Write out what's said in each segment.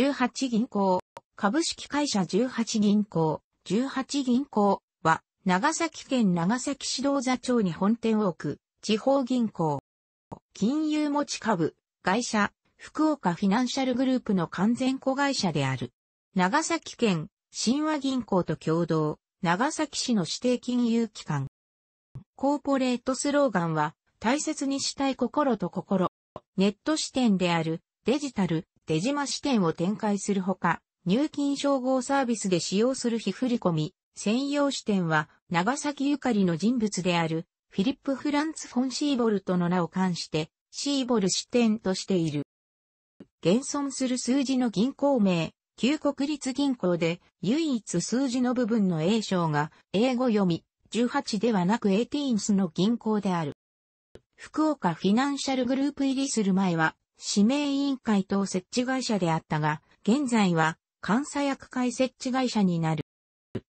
18銀行、株式会社18銀行、18銀行は、長崎県長崎市道座町に本店を置く、地方銀行。金融持ち株、会社、福岡フィナンシャルグループの完全子会社である。長崎県、新和銀行と共同、長崎市の指定金融機関。コーポレートスローガンは、大切にしたい心と心。ネット視点である、デジタル、出島支店を展開するほか、入金照号サービスで使用する非振込み、専用支店は、長崎ゆかりの人物である、フィリップ・フランツ・フォン・シーボルトの名を冠して、シーボル支店としている。現存する数字の銀行名、旧国立銀行で唯一数字の部分の A 章が英語読み18ではなく1 8 t の銀行である。福岡フィナンシャルグループ入りする前は指名委員会等設置会社であったが、現在は監査役会設置会社になる。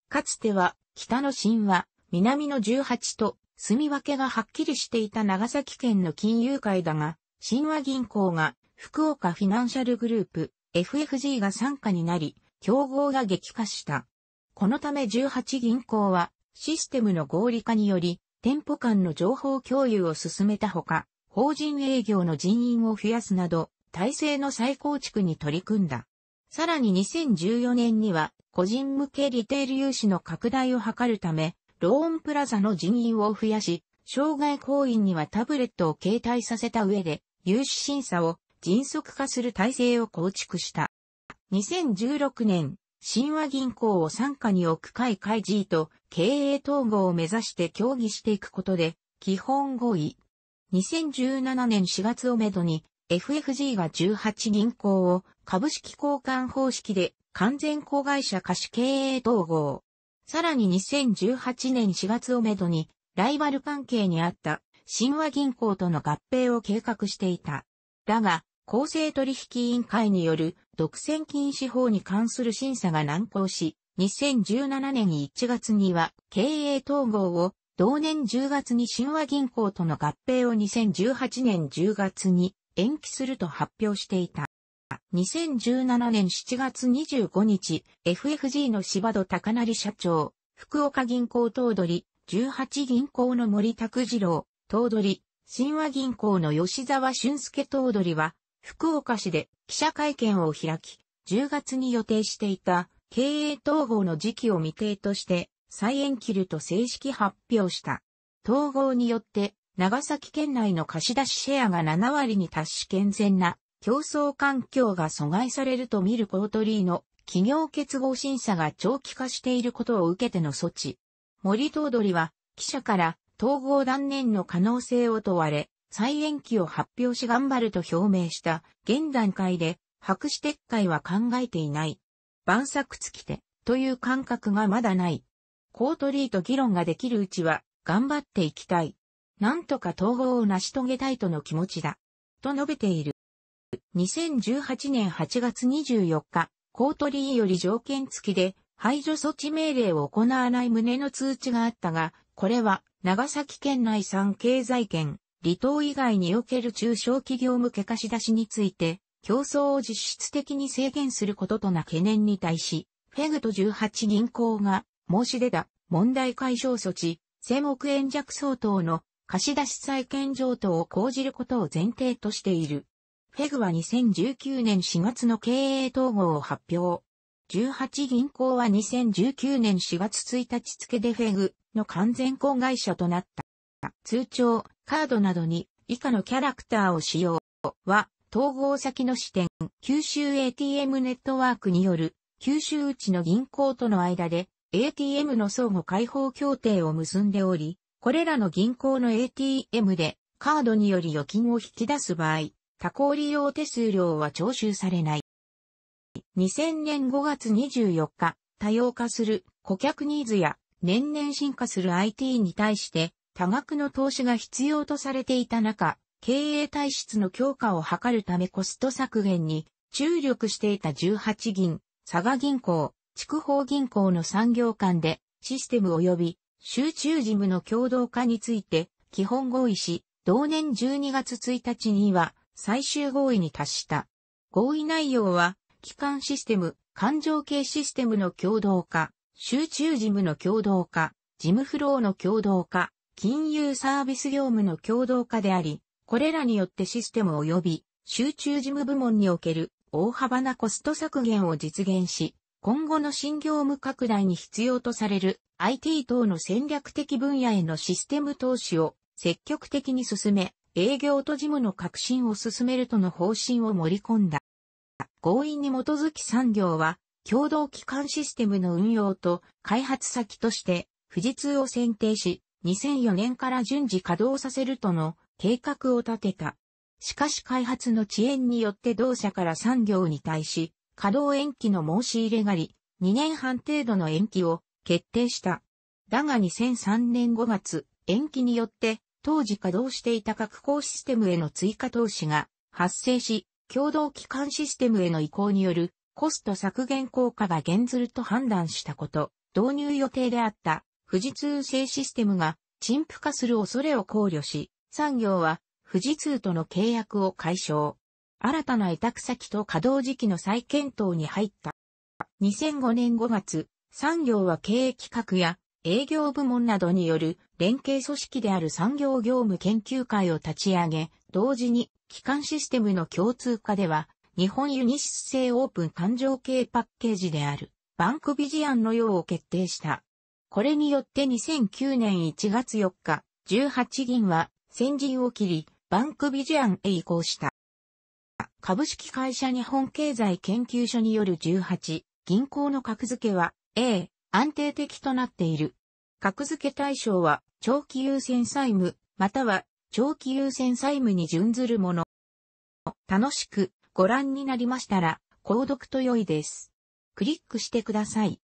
かつては北の神話、南の十八と住み分けがはっきりしていた長崎県の金融会だが、神話銀行が福岡フィナンシャルグループ FFG が参加になり、競合が激化した。このため十八銀行はシステムの合理化により店舗間の情報共有を進めたほか、法人営業の人員を増やすなど、体制の再構築に取り組んだ。さらに2014年には、個人向けリテール融資の拡大を図るため、ローンプラザの人員を増やし、障害行員にはタブレットを携帯させた上で、融資審査を迅速化する体制を構築した。2016年、新和銀行を傘下に置く会会 G と経営統合を目指して協議していくことで、基本合意、2017年4月をめどに FFG が18銀行を株式交換方式で完全子会社貸し経営統合。さらに2018年4月をめどにライバル関係にあった神話銀行との合併を計画していた。だが、公正取引委員会による独占禁止法に関する審査が難航し、2017年1月には経営統合を同年10月に新和銀行との合併を2018年10月に延期すると発表していた。2017年7月25日、FFG の柴戸高成社長、福岡銀行頭取、18銀行の森拓次郎、頭取、新和銀行の吉沢俊介頭取は、福岡市で記者会見を開き、10月に予定していた経営統合の時期を未定として、再延期ると正式発表した。統合によって、長崎県内の貸し出しシェアが7割に達し健全な競争環境が阻害されると見るートリーの企業結合審査が長期化していることを受けての措置。森頭取は記者から統合断念の可能性を問われ、再延期を発表し頑張ると表明した現段階で白紙撤回は考えていない。万策尽きてという感覚がまだない。コートリーと議論ができるうちは、頑張っていきたい。なんとか統合を成し遂げたいとの気持ちだ。と述べている。2018年8月24日、コートリーより条件付きで排除措置命令を行わない旨の通知があったが、これは長崎県内産経済圏、離島以外における中小企業向け貸し出しについて、競争を実質的に制限することとな懸念に対し、フェグと18銀行が申し出た問題解消措置、1000億円弱相当の貸し出し債権譲渡を講じることを前提としている。フェグは2019年4月の経営統合を発表。18銀行は2019年4月1日付でフェグの完全公会社となった。通帳、カードなどに以下のキャラクターを使用は統合先の支店、九州 ATM ネットワークによる九州内の銀行との間で ATM の相互開放協定を結んでおり、これらの銀行の ATM でカードにより預金を引き出す場合、他行利用手数料は徴収されない。2000年5月24日、多様化する顧客ニーズや年々進化する IT に対して多額の投資が必要とされていた中、経営体質の強化を図るためコスト削減に注力していた18銀、佐賀銀行、筑豊銀行の産業間でシステム及び集中事務の共同化について基本合意し、同年12月1日には最終合意に達した。合意内容は、機関システム、環状系システムの共同化、集中事務の共同化、事務フローの共同化、金融サービス業務の共同化であり、これらによってシステム及び集中事務部門における大幅なコスト削減を実現し、今後の新業務拡大に必要とされる IT 等の戦略的分野へのシステム投資を積極的に進め、営業と事務の革新を進めるとの方針を盛り込んだ。合意に基づき産業は、共同機関システムの運用と開発先として富士通を選定し、2004年から順次稼働させるとの計画を立てた。しかし開発の遅延によって同社から産業に対し、稼働延期の申し入れがあり、2年半程度の延期を決定した。だが2003年5月、延期によって、当時稼働していた各工システムへの追加投資が発生し、共同機関システムへの移行によるコスト削減効果が減ずると判断したこと、導入予定であった富士通製システムが陳腐化する恐れを考慮し、産業は富士通との契約を解消。新たな委託先と稼働時期の再検討に入った。2005年5月、産業は経営企画や営業部門などによる連携組織である産業業務研究会を立ち上げ、同時に機関システムの共通化では、日本ユニシス製オープン環状系パッケージであるバンクビジアンのようを決定した。これによって2009年1月4日、18銀は先陣を切り、バンクビジアンへ移行した。株式会社日本経済研究所による18、銀行の格付けは A、安定的となっている。格付け対象は、長期優先債務、または、長期優先債務に準ずるもの。楽しくご覧になりましたら、購読と良いです。クリックしてください。